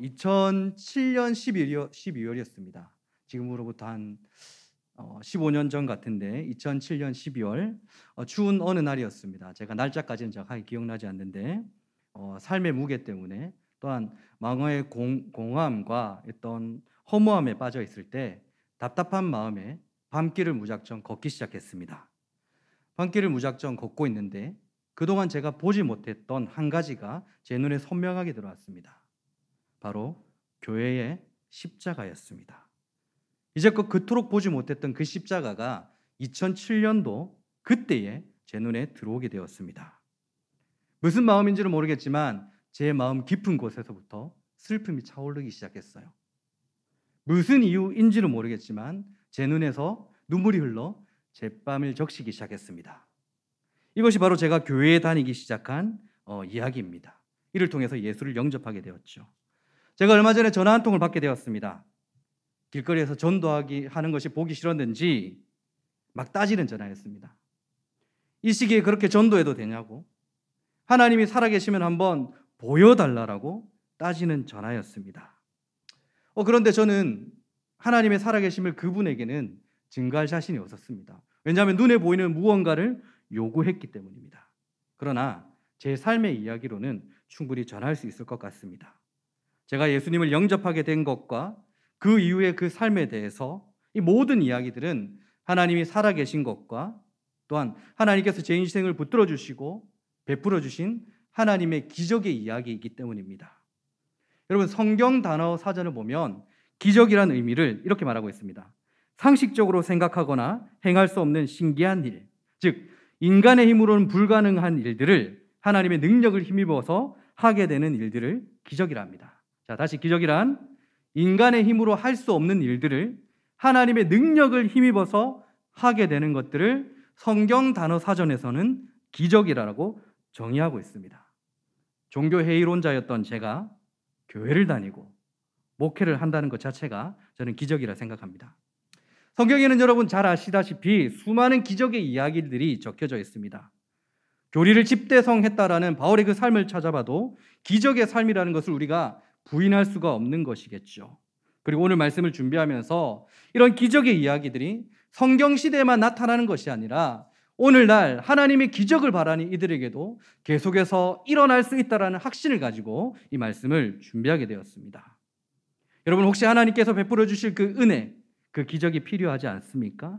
2007년 12월, 12월이었습니다. 지금으로부터 한 어, 15년 전 같은데 2007년 12월 어, 추운 어느 날이었습니다. 제가 날짜까지는 정 기억나지 않는데 어, 삶의 무게 때문에 또한 망어의 공, 공허함과 어떤 허무함에 빠져 있을 때 답답한 마음에 밤길을 무작정 걷기 시작했습니다. 밤길을 무작정 걷고 있는데 그동안 제가 보지 못했던 한 가지가 제 눈에 선명하게 들어왔습니다. 바로 교회의 십자가였습니다. 이제껏 그토록 보지 못했던 그 십자가가 2007년도 그때에 제 눈에 들어오게 되었습니다. 무슨 마음인지는 모르겠지만 제 마음 깊은 곳에서부터 슬픔이 차오르기 시작했어요. 무슨 이유인지는 모르겠지만 제 눈에서 눈물이 흘러 제밤을 적시기 시작했습니다. 이것이 바로 제가 교회에 다니기 시작한 어, 이야기입니다. 이를 통해서 예수를 영접하게 되었죠. 제가 얼마 전에 전화 한 통을 받게 되었습니다. 길거리에서 전도하기 하는 것이 보기 싫었는지 막 따지는 전화였습니다. 이 시기에 그렇게 전도해도 되냐고 하나님이 살아계시면 한번 보여달라라고 따지는 전화였습니다. 어, 그런데 저는 하나님의 살아계심을 그분에게는 증가할 자신이 없었습니다. 왜냐하면 눈에 보이는 무언가를 요구했기 때문입니다. 그러나 제 삶의 이야기로는 충분히 전할 수 있을 것 같습니다. 제가 예수님을 영접하게 된 것과 그 이후의 그 삶에 대해서 이 모든 이야기들은 하나님이 살아계신 것과 또한 하나님께서 제 인생을 붙들어 주시고 베풀어 주신 하나님의 기적의 이야기이기 때문입니다. 여러분 성경 단어 사전을 보면 기적이란 의미를 이렇게 말하고 있습니다. 상식적으로 생각하거나 행할 수 없는 신기한 일, 즉 인간의 힘으로는 불가능한 일들을 하나님의 능력을 힘입어서 하게 되는 일들을 기적이라 합니다. 자, 다시 기적이란 인간의 힘으로 할 수 없는 일들을 하나님의 능력을 힘입어서 하게 되는 것들을 성경 단어 사전에서는 기적이라고 정의하고 있습니다. 종교 회의론자였던 제가 교회를 다니고 목회를 한다는 것 자체가 저는 기적이라 생각합니다. 성경에는 여러분 잘 아시다시피 수많은 기적의 이야기들이 적혀져 있습니다. 교리를 집대성했다라는 바울의 그 삶을 찾아봐도 기적의 삶이라는 것을 우리가 부인할 수가 없는 것이겠죠. 그리고 오늘 말씀을 준비하면서 이런 기적의 이야기들이 성경 시대에만 나타나는 것이 아니라 오늘날 하나님의 기적을 바라는 이들에게도 계속해서 일어날 수 있다라는 확신을 가지고 이 말씀을 준비하게 되었습니다. 여러분 혹시 하나님께서 베풀어 주실 그 은혜, 그 기적이 필요하지 않습니까?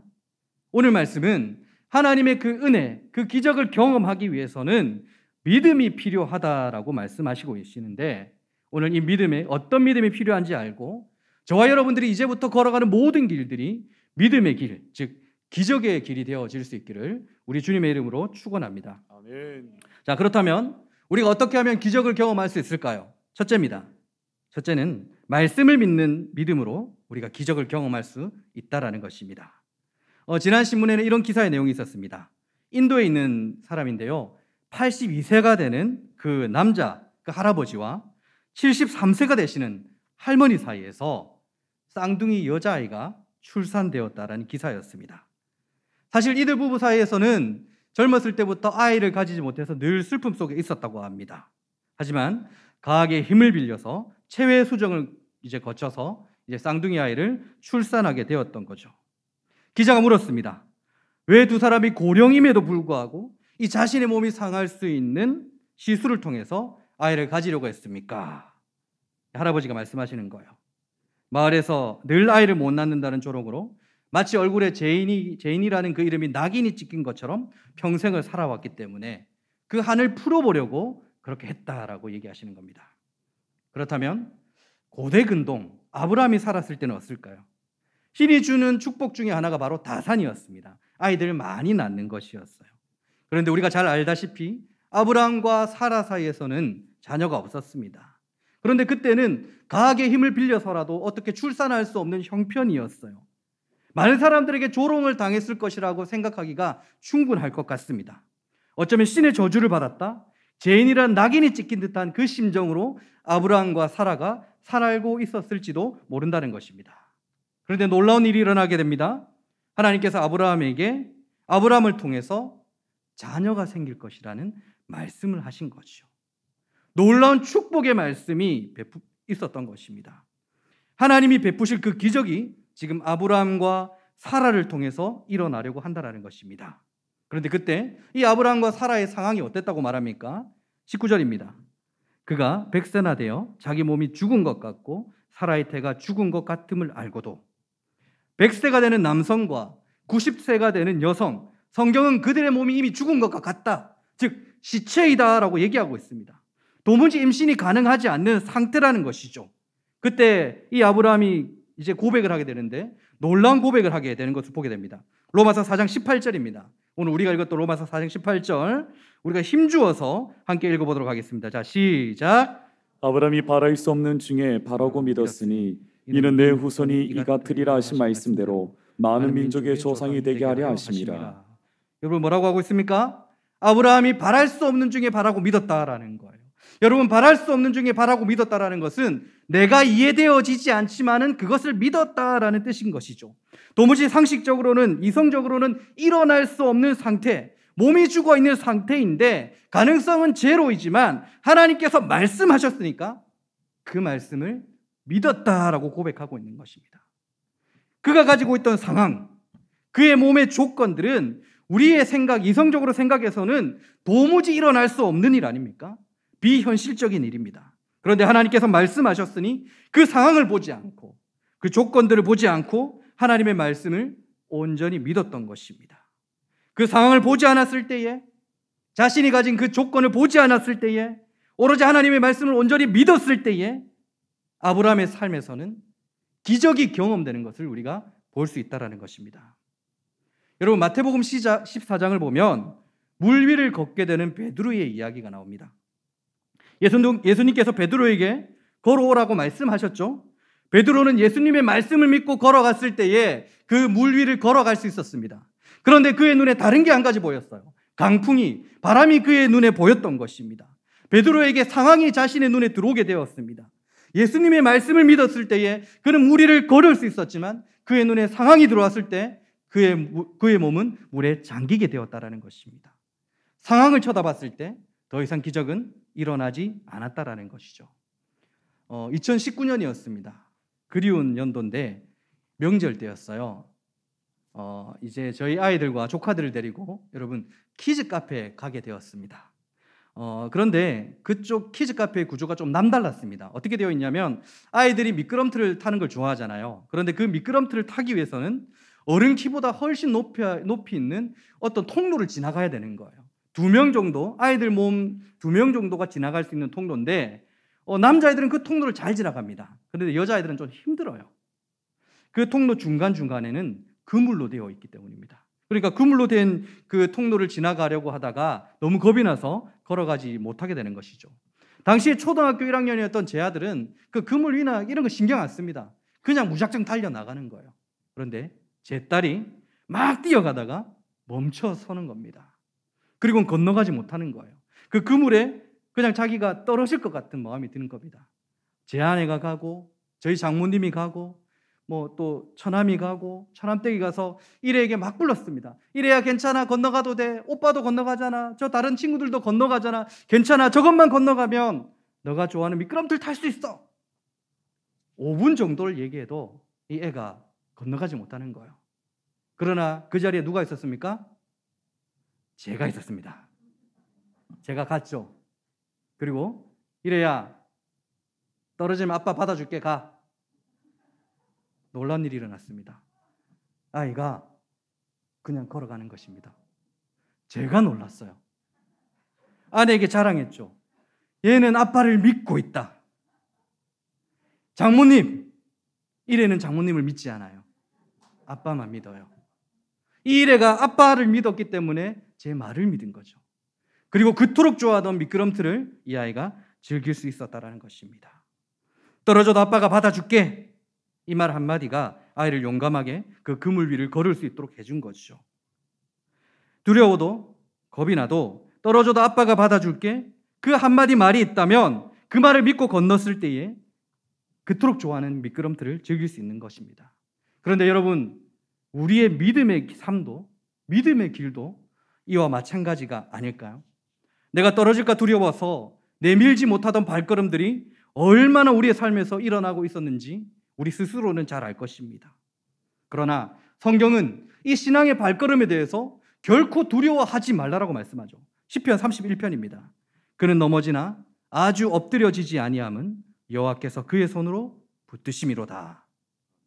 오늘 말씀은 하나님의 그 은혜, 그 기적을 경험하기 위해서는 믿음이 필요하다라고 말씀하시고 계시는데 오늘 이 믿음에 어떤 믿음이 필요한지 알고 저와 여러분들이 이제부터 걸어가는 모든 길들이 믿음의 길, 즉 기적의 길이 되어질 수 있기를 우리 주님의 이름으로 축원합니다. 아멘. 자 그렇다면 우리가 어떻게 하면 기적을 경험할 수 있을까요? 첫째입니다. 첫째는 말씀을 믿는 믿음으로 우리가 기적을 경험할 수 있다라는 것입니다. 어, 지난 신문에는 이런 기사의 내용이 있었습니다. 인도에 있는 사람인데요, 82세가 되는 그 남자, 그 할아버지와 73세가 되시는 할머니 사이에서 쌍둥이 여자아이가 출산되었다라는 기사였습니다. 사실 이들 부부 사이에서는 젊었을 때부터 아이를 가지지 못해서 늘 슬픔 속에 있었다고 합니다. 하지만 과학의 힘을 빌려서 체외 수정을 이제 거쳐서 이제 쌍둥이 아이를 출산하게 되었던 거죠. 기자가 물었습니다. 왜 두 사람이 고령임에도 불구하고 이 자신의 몸이 상할 수 있는 시술을 통해서 아이를 가지려고 했습니까? 할아버지가 말씀하시는 거예요. 마을에서 늘 아이를 못 낳는다는 조롱으로 마치 얼굴에 제인이 제인이라는 그 이름이 낙인이 찍힌 것처럼 평생을 살아왔기 때문에 그 한을 풀어보려고 그렇게 했다라고 얘기하시는 겁니다. 그렇다면 고대 근동 아브라함이 살았을 때는 어떨까요? 신이 주는 축복 중에 하나가 바로 다산이었습니다. 아이들 많이 낳는 것이었어요. 그런데 우리가 잘 알다시피 아브라함과 사라 사이에서는 자녀가 없었습니다. 그런데 그때는 가학의 힘을 빌려서라도 어떻게 출산할 수 없는 형편이었어요. 많은 사람들에게 조롱을 당했을 것이라고 생각하기가 충분할 것 같습니다. 어쩌면 신의 저주를 받았다. 죄인이란 낙인이 찍힌 듯한 그 심정으로 아브라함과 사라가 살고 있었을지도 모른다는 것입니다. 그런데 놀라운 일이 일어나게 됩니다. 하나님께서 아브라함에게 아브라함을 통해서 자녀가 생길 것이라는 말씀을 하신 거죠 놀라운 축복의 말씀이 있었던 것입니다. 하나님이 베푸실 그 기적이 지금 아브라함과 사라를 통해서 일어나려고 한다라는 것입니다. 그런데 그때 이 아브라함과 사라의 상황이 어땠다고 말합니까? 19절입니다. 그가 백세나 되어 자기 몸이 죽은 것 같고 사라의 태가 죽은 것 같음을 알고도 백세가 되는 남성과 90세가 되는 여성 성경은 그들의 몸이 이미 죽은 것 같다. 즉 시체이다라고 얘기하고 있습니다. 도무지 임신이 가능하지 않는 상태라는 것이죠. 그때 이 아브라함이 이제 고백을 하게 되는데 놀라운 고백을 하게 되는 것을 보게 됩니다. 로마서 4장 18절입니다. 오늘 우리가 읽었던 로마서 4장 18절 우리가 힘주어서 함께 읽어보도록 하겠습니다. 자 시작. 아브라함이 바랄 수 없는 중에 바라고 믿었으니 이는 내 후손이 이가 트리라 하신 말씀대로 많은 민족의 조상이 되게 하려 하심이라. 여러분 뭐라고 하고 있습니까? 아브라함이 바랄 수 없는 중에 바라고 믿었다라는 거예요. 여러분 바랄 수 없는 중에 바라고 믿었다라는 것은 내가 이해되어지지 않지만은 그것을 믿었다라는 뜻인 것이죠. 도무지 상식적으로는 이성적으로는 일어날 수 없는 상태, 몸이 죽어 있는 상태인데 가능성은 제로이지만 하나님께서 말씀하셨으니까 그 말씀을 믿었다라고 고백하고 있는 것입니다. 그가 가지고 있던 상황, 그의 몸의 조건들은 우리의 생각, 이성적으로 생각해서는 도무지 일어날 수 없는 일 아닙니까? 비현실적인 일입니다. 그런데 하나님께서 말씀하셨으니 그 상황을 보지 않고 그 조건들을 보지 않고 하나님의 말씀을 온전히 믿었던 것입니다. 그 상황을 보지 않았을 때에 자신이 가진 그 조건을 보지 않았을 때에 오로지 하나님의 말씀을 온전히 믿었을 때에 아브라함의 삶에서는 기적이 경험되는 것을 우리가 볼 수 있다라는 것입니다. 여러분 마태복음 14장을 보면 물 위를 걷게 되는 베드로의 이야기가 나옵니다. 예수님께서 베드로에게 걸어오라고 말씀하셨죠. 베드로는 예수님의 말씀을 믿고 걸어갔을 때에 그 물 위를 걸어갈 수 있었습니다. 그런데 그의 눈에 다른 게 한 가지 보였어요. 강풍이 바람이 그의 눈에 보였던 것입니다. 베드로에게 상황이 자신의 눈에 들어오게 되었습니다. 예수님의 말씀을 믿었을 때에 그는 무리를 걸을 수 있었지만 그의 눈에 상황이 들어왔을 때 그의, 그의 몸은 물에 잠기게 되었다라는 것입니다. 상황을 쳐다봤을 때 더 이상 기적은 일어나지 않았다라는 것이죠. 어, 2019년이었습니다. 그리운 연도인데 명절 때였어요. 어, 이제 저희 아이들과 조카들을 데리고 여러분 키즈 카페에 가게 되었습니다. 어, 그런데 그쪽 키즈 카페의 구조가 좀 남달랐습니다. 어떻게 되어 있냐면 아이들이 미끄럼틀을 타는 걸 좋아하잖아요. 그런데 그 미끄럼틀을 타기 위해서는 어른 키보다 훨씬 높이, 높이 있는 어떤 통로를 지나가야 되는 거예요. 두 명 정도, 아이들 몸 두 명 정도가 지나갈 수 있는 통로인데, 어, 남자애들은그 통로를 잘 지나갑니다. 그런데 여자애들은좀 힘들어요. 그 통로 중간중간에는 그물로 되어 있기 때문입니다. 그러니까 그물로 된 그 통로를 지나가려고 하다가 너무 겁이 나서 걸어가지 못하게 되는 것이죠. 당시에 초등학교 1학년이었던 제 아들은 그 그물 위나 이런 거 신경 안 씁니다. 그냥 무작정 달려 나가는 거예요. 그런데 제 딸이 막 뛰어가다가 멈춰 서는 겁니다. 그리고 건너가지 못하는 거예요. 그 그물에 그냥 자기가 떨어질 것 같은 마음이 드는 겁니다. 제 아내가 가고 저희 장모님이 가고 뭐 또 처남이 가고 처남댁이 가서 이래에게 막 불렀습니다. 이래야 괜찮아 건너가도 돼. 오빠도 건너가잖아. 저 다른 친구들도 건너가잖아. 괜찮아 저것만 건너가면 너가 좋아하는 미끄럼틀 탈 수 있어. 5분 정도를 얘기해도 이 애가 건너가지 못하는 거예요. 그러나 그 자리에 누가 있었습니까? 제가 있었습니다. 제가 갔죠. 그리고 이래야 떨어지면 아빠 받아줄게 가. 놀란 일이 일어났습니다. 아이가 그냥 걸어가는 것입니다. 제가 놀랐어요. 아내에게 자랑했죠. 얘는 아빠를 믿고 있다. 장모님, 이래는 장모님을 믿지 않아요. 아빠만 믿어요. 이 일애가 아빠를 믿었기 때문에 제 말을 믿은 거죠. 그리고 그토록 좋아하던 미끄럼틀을 이 아이가 즐길 수 있었다라는 것입니다. 떨어져도 아빠가 받아줄게. 이 말 한마디가 아이를 용감하게 그 그물 위를 걸을 수 있도록 해준 거죠 두려워도 겁이 나도 떨어져도 아빠가 받아줄게. 그 한마디 말이 있다면 그 말을 믿고 건넜을 때에 그토록 좋아하는 미끄럼틀을 즐길 수 있는 것입니다. 그런데 여러분, 우리의 믿음의 삶도, 믿음의 길도 이와 마찬가지가 아닐까요? 내가 떨어질까 두려워서 내밀지 못하던 발걸음들이 얼마나 우리의 삶에서 일어나고 있었는지 우리 스스로는 잘 알 것입니다. 그러나 성경은 이 신앙의 발걸음에 대해서 결코 두려워하지 말라라고 말씀하죠. 10편 31편입니다. 그는 넘어지나 아주 엎드려지지 아니함은 여호와께서 그의 손으로 붙드심이로다.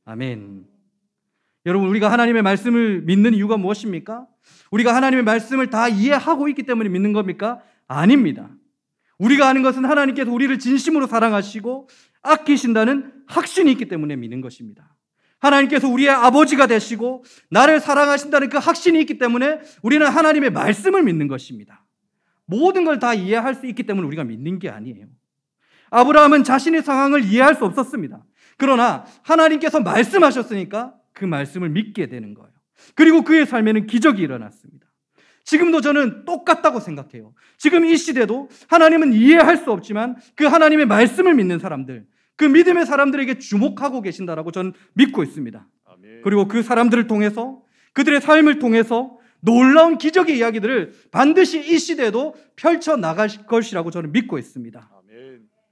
아멘. 여러분, 우리가 하나님의 말씀을 믿는 이유가 무엇입니까? 우리가 하나님의 말씀을 다 이해하고 있기 때문에 믿는 겁니까? 아닙니다. 우리가 아는 것은 하나님께서 우리를 진심으로 사랑하시고 아끼신다는 확신이 있기 때문에 믿는 것입니다. 하나님께서 우리의 아버지가 되시고 나를 사랑하신다는 그 확신이 있기 때문에 우리는 하나님의 말씀을 믿는 것입니다. 모든 걸 다 이해할 수 있기 때문에 우리가 믿는 게 아니에요. 아브라함은 자신의 상황을 이해할 수 없었습니다. 그러나 하나님께서 말씀하셨으니까 그 말씀을 믿게 되는 거예요. 그리고 그의 삶에는 기적이 일어났습니다. 지금도 저는 똑같다고 생각해요. 지금 이 시대도 하나님은 이해할 수 없지만 그 하나님의 말씀을 믿는 사람들, 그 믿음의 사람들에게 주목하고 계신다라고 저는 믿고 있습니다. 그리고 그 사람들을 통해서 그들의 삶을 통해서 놀라운 기적의 이야기들을 반드시 이시대도 펼쳐 나갈 것이라고 저는 믿고 있습니다.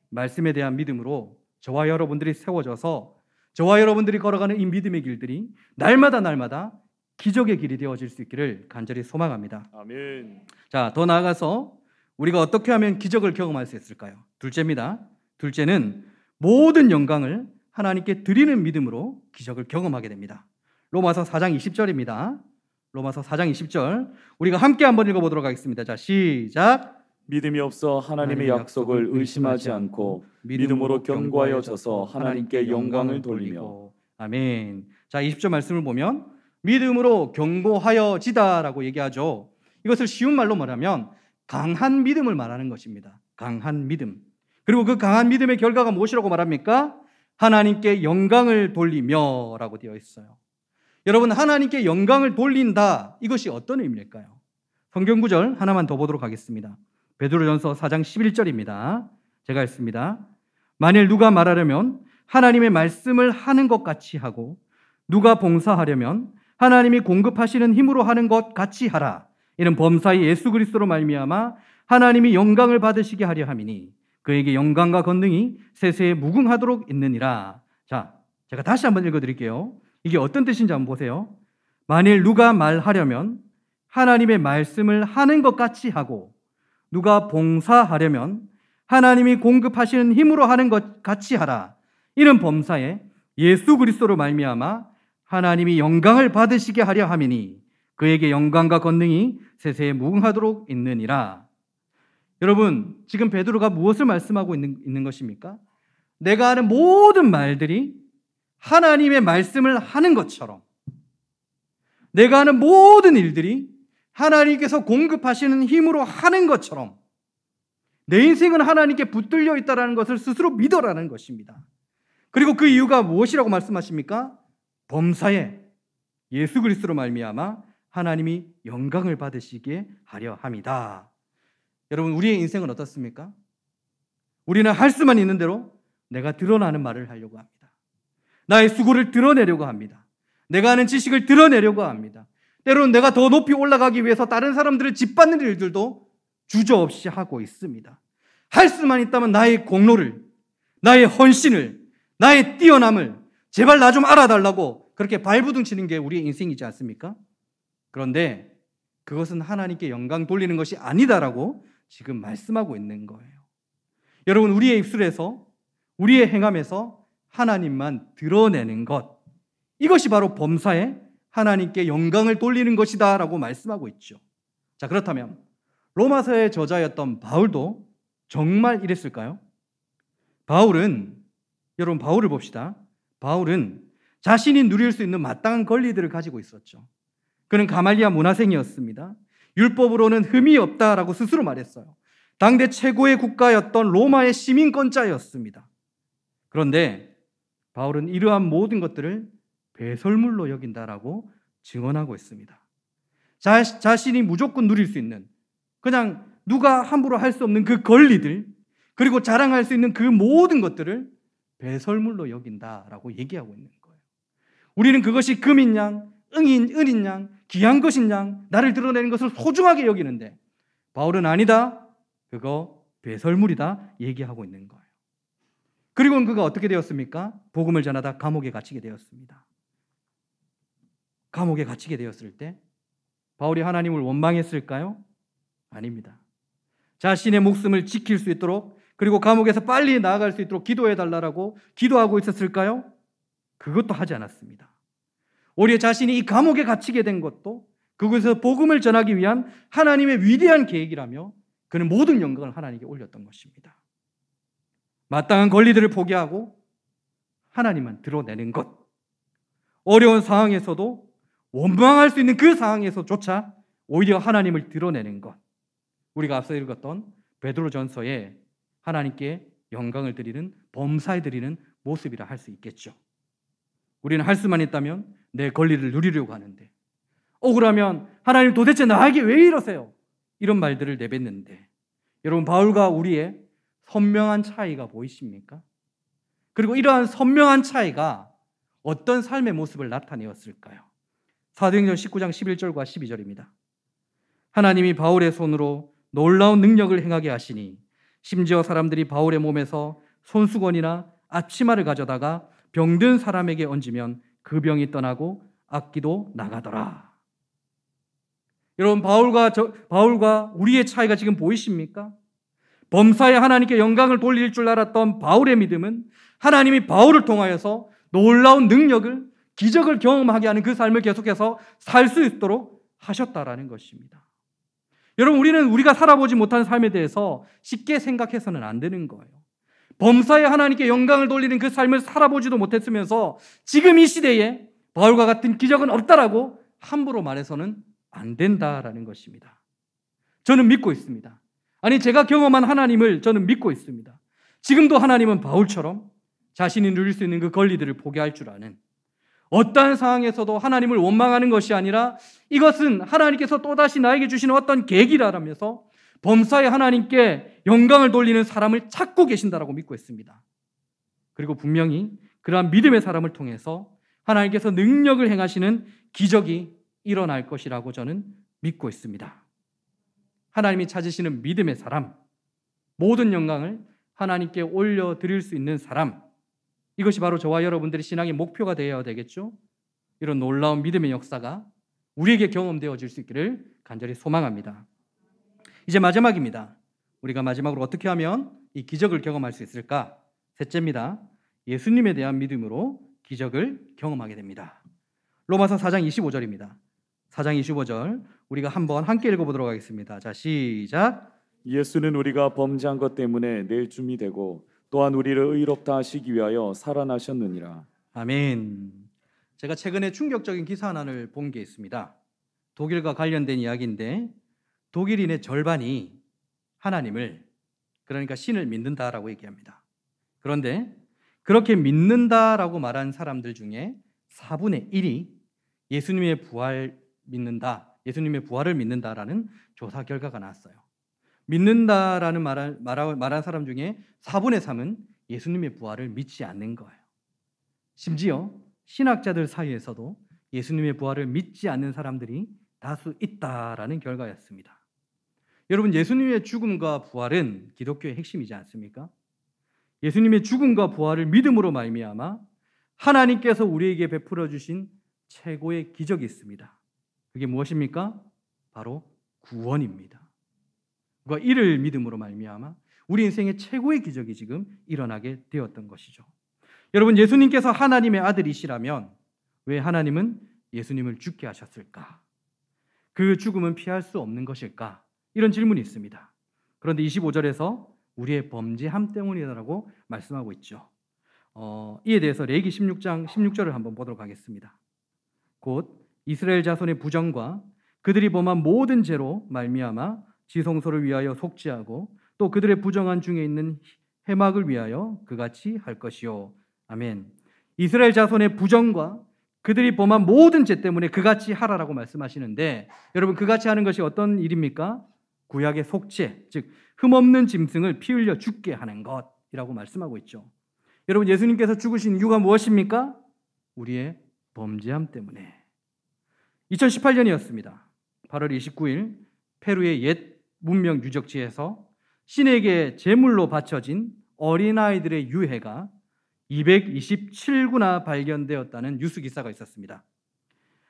말씀에 대한 믿음으로 저와 여러분들이 세워져서 저와 여러분들이 걸어가는 이 믿음의 길들이 날마다 날마다 기적의 길이 되어질 수 있기를 간절히 소망합니다. 아멘. 자, 더 나아가서 우리가 어떻게 하면 기적을 경험할 수 있을까요? 둘째입니다. 둘째는 모든 영광을 하나님께 드리는 믿음으로 기적을 경험하게 됩니다. 로마서 4장 20절입니다. 로마서 4장 20절 우리가 함께 한번 읽어보도록 하겠습니다. 자 시작 믿음이 없어 하나님의 약속을 의심하지 않고 믿음으로 견고하여져서 하나님께 영광을 돌리며 아멘. 자, 20절 말씀을 보면 믿음으로 견고하여지다라고 얘기하죠. 이것을 쉬운 말로 말하면 강한 믿음을 말하는 것입니다. 강한 믿음. 그리고 그 강한 믿음의 결과가 무엇이라고 말합니까? 하나님께 영광을 돌리며라고 되어 있어요. 여러분 하나님께 영광을 돌린다 이것이 어떤 의미일까요? 성경 구절 하나만 더 보도록 하겠습니다. 베드로전서 4장 11절입니다. 제가 읽습니다. 만일 누가 말하려면 하나님의 말씀을 하는 것 같이 하고 누가 봉사하려면 하나님이 공급하시는 힘으로 하는 것 같이 하라. 이는 범사의 예수 그리스도로 말미암아 하나님이 영광을 받으시게 하려 함이니 그에게 영광과 권능이 세세에 무궁하도록 있느니라. 자, 제가 다시 한번 읽어 드릴게요. 이게 어떤 뜻인지 한번 보세요. 만일 누가 말하려면 하나님의 말씀을 하는 것 같이 하고 누가 봉사하려면 하나님이 공급하시는 힘으로 하는 것 같이 하라. 이는 범사에 예수 그리스도로 말미암아 하나님이 영광을 받으시게 하려 함이니 그에게 영광과 권능이 세세에 무궁하도록 있느니라. 여러분, 지금 베드로가 무엇을 말씀하고 있는, 있는 것입니까? 내가 하는 모든 말들이 하나님의 말씀을 하는 것처럼 내가 하는 모든 일들이 하나님께서 공급하시는 힘으로 하는 것처럼 내 인생은 하나님께 붙들려 있다는 것을 스스로 믿어라는 것입니다. 그리고 그 이유가 무엇이라고 말씀하십니까? 범사에 예수 그리스도로 말미암아 하나님이 영광을 받으시게 하려 합니다. 여러분 우리의 인생은 어떻습니까? 우리는 할 수만 있는 대로 내가 드러나는 말을 하려고 합니다. 나의 수고를 드러내려고 합니다. 내가 하는 지식을 드러내려고 합니다. 때로는 내가 더 높이 올라가기 위해서 다른 사람들을 짓밟는 일들도 주저없이 하고 있습니다. 할 수만 있다면 나의 공로를, 나의 헌신을, 나의 뛰어남을 제발 나 좀 알아달라고 그렇게 발부둥 치는 게 우리의 인생이지 않습니까? 그런데 그것은 하나님께 영광 돌리는 것이 아니다라고 지금 말씀하고 있는 거예요. 여러분, 우리의 입술에서, 우리의 행함에서 하나님만 드러내는 것. 이것이 바로 범사의 하나님께 영광을 돌리는 것이다 라고 말씀하고 있죠. 자, 그렇다면 로마서의 저자였던 바울도 정말 이랬을까요? 바울은, 여러분, 바울을 봅시다. 바울은 자신이 누릴 수 있는 마땅한 권리들을 가지고 있었죠. 그는 가말리아 문화생이었습니다. 율법으로는 흠이 없다라고 스스로 말했어요. 당대 최고의 국가였던 로마의 시민권자였습니다. 그런데 바울은 이러한 모든 것들을 배설물로 여긴다라고 증언하고 있습니다. 자, 자신이 무조건 누릴 수 있는 그냥 누가 함부로 할 수 없는 그 권리들 그리고 자랑할 수 있는 그 모든 것들을 배설물로 여긴다라고 얘기하고 있는 거예요. 우리는 그것이 금인 양, 응인, 은인 양, 귀한 것인 양, 나를 드러내는 것을 소중하게 여기는데 바울은 아니다. 그거 배설물이다 얘기하고 있는 거예요. 그리고는 그가 어떻게 되었습니까? 복음을 전하다 감옥에 갇히게 되었습니다. 감옥에 갇히게 되었을 때 바울이 하나님을 원망했을까요? 아닙니다. 자신의 목숨을 지킬 수 있도록 그리고 감옥에서 빨리 나아갈 수 있도록 기도해 달라라고 기도하고 있었을까요? 그것도 하지 않았습니다. 오히려 자신이 이 감옥에 갇히게 된 것도 그곳에서 복음을 전하기 위한 하나님의 위대한 계획이라며 그는 모든 영광을 하나님께 올렸던 것입니다. 마땅한 권리들을 포기하고 하나님만 드러내는 것. 어려운 상황에서도 원망할 수 있는 그 상황에서조차 오히려 하나님을 드러내는 것. 우리가 앞서 읽었던 베드로전서에 하나님께 영광을 드리는 범사에 드리는 모습이라 할 수 있겠죠. 우리는 할 수만 있다면 내 권리를 누리려고 하는데 억울하면 어, 하나님 도대체 나에게 왜 이러세요? 이런 말들을 내뱉는데 여러분 바울과 우리의 선명한 차이가 보이십니까? 그리고 이러한 선명한 차이가 어떤 삶의 모습을 나타내었을까요? 사도행전 19장 11절과 12절입니다. 하나님이 바울의 손으로 놀라운 능력을 행하게 하시니 심지어 사람들이 바울의 몸에서 손수건이나 앞치마를 가져다가 병든 사람에게 얹으면 그 병이 떠나고 악기도 나가더라. 여러분 바울과 저, 바울과 우리의 차이가 지금 보이십니까? 범사에 하나님께 영광을 돌릴 줄 알았던 바울의 믿음은 하나님이 바울을 통하여서 놀라운 능력을 기적을 경험하게 하는 그 삶을 계속해서 살 수 있도록 하셨다라는 것입니다. 여러분, 우리는 우리가 살아보지 못한 삶에 대해서 쉽게 생각해서는 안 되는 거예요. 범사에 하나님께 영광을 돌리는 그 삶을 살아보지도 못했으면서 지금 이 시대에 바울과 같은 기적은 없다라고 함부로 말해서는 안 된다라는 것입니다. 저는 믿고 있습니다. 아니, 제가 경험한 하나님을 저는 믿고 있습니다. 지금도 하나님은 바울처럼 자신이 누릴 수 있는 그 권리들을 포기할 줄 아는 어떠한 상황에서도 하나님을 원망하는 것이 아니라 이것은 하나님께서 또다시 나에게 주시는 어떤 계기라면서 범사에 하나님께 영광을 돌리는 사람을 찾고 계신다라고 믿고 있습니다. 그리고 분명히 그러한 믿음의 사람을 통해서 하나님께서 능력을 행하시는 기적이 일어날 것이라고 저는 믿고 있습니다. 하나님이 찾으시는 믿음의 사람, 모든 영광을 하나님께 올려드릴 수 있는 사람, 이것이 바로 저와 여러분들의 신앙의 목표가 되어야 되겠죠. 이런 놀라운 믿음의 역사가 우리에게 경험되어질 수 있기를 간절히 소망합니다. 이제 마지막입니다. 우리가 마지막으로 어떻게 하면 이 기적을 경험할 수 있을까? 셋째입니다. 예수님에 대한 믿음으로 기적을 경험하게 됩니다. 로마서 4장 25절입니다. 4장 25절 우리가 한번 함께 읽어보도록 하겠습니다. 자 시작. 예수는 우리가 범죄한 것 때문에 내 줌이 되고 또한 우리를 의롭다 하시기 위하여 살아나셨느니라. 아멘. 제가 최근에 충격적인 기사 하나를 본 게 있습니다. 독일과 관련된 이야기인데 독일인의 절반이 하나님을 그러니까 신을 믿는다라고 얘기합니다. 그런데 그렇게 믿는다라고 말한 사람들 중에 4분의 1이 예수님의 부활 믿는다, 예수님의 부활을 믿는다라는 조사 결과가 나왔어요. 믿는다라는 말한, 말한 사람 중에 4분의 3은 예수님의 부활을 믿지 않는 거예요. 심지어 신학자들 사이에서도 예수님의 부활을 믿지 않는 사람들이 다수 있다라는 결과였습니다. 여러분, 예수님의 죽음과 부활은 기독교의 핵심이지 않습니까? 예수님의 죽음과 부활을 믿음으로 말미암아 하나님께서 우리에게 베풀어 주신 최고의 기적이 있습니다. 그게 무엇입니까? 바로 구원입니다. 그 이를 믿음으로 말미암아 우리 인생의 최고의 기적이 지금 일어나게 되었던 것이죠. 여러분 예수님께서 하나님의 아들이시라면 왜 하나님은 예수님을 죽게 하셨을까? 그 죽음은 피할 수 없는 것일까? 이런 질문이 있습니다. 그런데 25절에서 우리의 범죄함 때문이라고 말씀하고 있죠. 어, 이에 대해서 레기 16장 16절을 한번 보도록 하겠습니다. 곧 이스라엘 자손의 부정과 그들이 범한 모든 죄로 말미암아 지성소를 위하여 속죄하고 또 그들의 부정한 중에 있는 해막을 위하여 그같이 할 것이요. 아멘. 이스라엘 자손의 부정과 그들이 범한 모든 죄 때문에 그같이 하라라고 말씀하시는데 여러분 그같이 하는 것이 어떤 일입니까? 구약의 속죄, 즉 흠없는 짐승을 피 흘려 죽게 하는 것이라고 말씀하고 있죠. 여러분 예수님께서 죽으신 이유가 무엇입니까? 우리의 범죄함 때문에. 2018년이었습니다. 8월 29일 페루의 옛 문명 유적지에서 신에게 제물로 바쳐진 어린아이들의 유해가 227구나 발견되었다는 뉴스 기사가 있었습니다.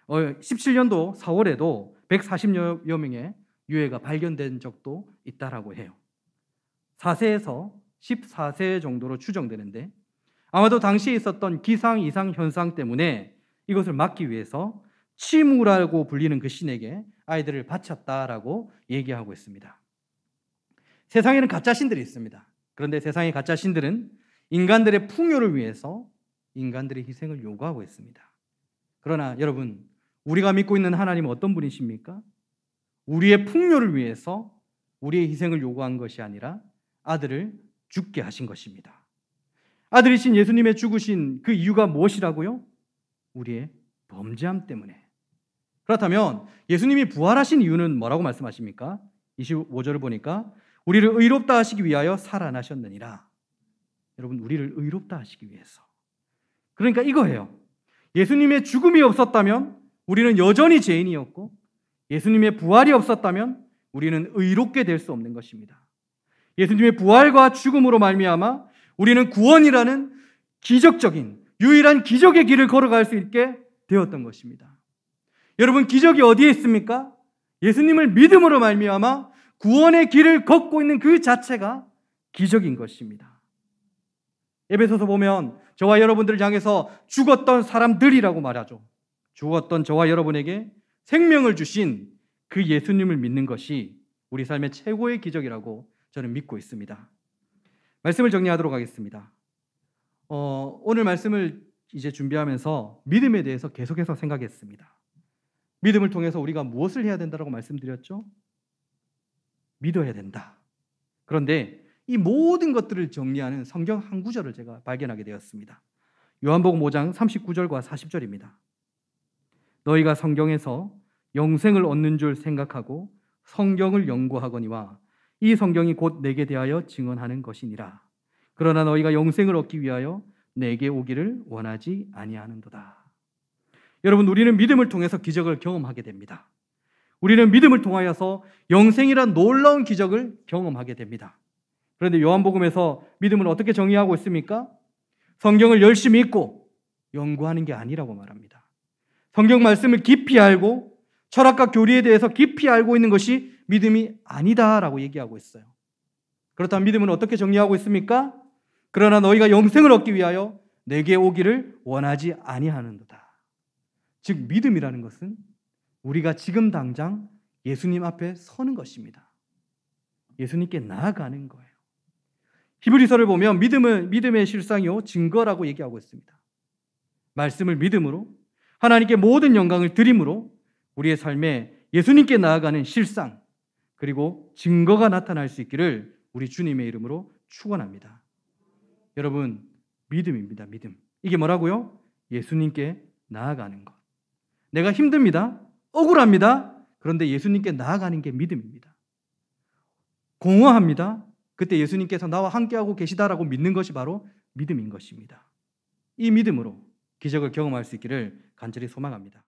17년도 어, 4월에도 140여 명의 유해가 발견된 적도 있다라고 해요. 4세에서 14세 정도로 추정되는데 아마도 당시에 있었던 기상 이상 현상 때문에 이것을 막기 위해서 치무라고 불리는 그 신에게 아이들을 바쳤다라고 얘기하고 있습니다. 세상에는 가짜 신들이 있습니다. 그런데 세상의 가짜 신들은 인간들의 풍요를 위해서 인간들의 희생을 요구하고 있습니다. 그러나 여러분, 우리가 믿고 있는 하나님은 어떤 분이십니까? 우리의 풍요를 위해서 우리의 희생을 요구한 것이 아니라 아들을 죽게 하신 것입니다. 아들이신 예수님의 죽으신 그 이유가 무엇이라고요? 우리의 범죄함 때문에 그렇다면 예수님이 부활하신 이유는 뭐라고 말씀하십니까? 25절을 보니까 우리를 의롭다 하시기 위하여 살아나셨느니라. 여러분, 우리를 의롭다 하시기 위해서. 그러니까 이거예요. 예수님의 죽음이 없었다면 우리는 여전히 죄인이었고 예수님의 부활이 없었다면 우리는 의롭게 될 수 없는 것입니다. 예수님의 부활과 죽음으로 말미암아 우리는 구원이라는 기적적인 유일한 기적의 길을 걸어갈 수 있게 되었던 것입니다. 여러분 기적이 어디에 있습니까? 예수님을 믿음으로 말미암아 구원의 길을 걷고 있는 그 자체가 기적인 것입니다. 에베소서 보면 저와 여러분들을 향해서 죽었던 사람들이라고 말하죠. 죽었던 저와 여러분에게 생명을 주신 그 예수님을 믿는 것이 우리 삶의 최고의 기적이라고 저는 믿고 있습니다. 말씀을 정리하도록 하겠습니다. 어, 오늘 말씀을 이제 준비하면서 믿음에 대해서 계속해서 생각했습니다. 믿음을 통해서 우리가 무엇을 해야 된다라고 말씀드렸죠? 믿어야 된다. 그런데 이 모든 것들을 정리하는 성경 한 구절을 제가 발견하게 되었습니다. 요한복음 5장 39절과 40절입니다. 너희가 성경에서 영생을 얻는 줄 생각하고 성경을 연구하거니와 이 성경이 곧 내게 대하여 증언하는 것이니라. 그러나 너희가 영생을 얻기 위하여 내게 오기를 원하지 아니하는도다. 여러분, 우리는 믿음을 통해서 기적을 경험하게 됩니다. 우리는 믿음을 통하여서 영생이란 놀라운 기적을 경험하게 됩니다. 그런데 요한복음에서 믿음을 어떻게 정의하고 있습니까? 성경을 열심히 읽고 연구하는 게 아니라고 말합니다. 성경 말씀을 깊이 알고 철학과 교리에 대해서 깊이 알고 있는 것이 믿음이 아니다라고 얘기하고 있어요. 그렇다면 믿음은 어떻게 정리하고 있습니까? 그러나 너희가 영생을 얻기 위하여 내게 오기를 원하지 아니하는도다. 즉 믿음이라는 것은 우리가 지금 당장 예수님 앞에 서는 것입니다. 예수님께 나아가는 거예요. 히브리서를 보면 믿음은 믿음의 실상이요 증거라고 얘기하고 있습니다. 말씀을 믿음으로 하나님께 모든 영광을 드림으로 우리의 삶에 예수님께 나아가는 실상 그리고 증거가 나타날 수 있기를 우리 주님의 이름으로 축원합니다. 여러분 믿음입니다. 믿음. 이게 뭐라고요? 예수님께 나아가는 것. 내가 힘듭니다. 억울합니다. 그런데 예수님께 나아가는 게 믿음입니다. 공허합니다. 그때 예수님께서 나와 함께하고 계시다라고 믿는 것이 바로 믿음인 것입니다. 이 믿음으로 기적을 경험할 수 있기를 간절히 소망합니다.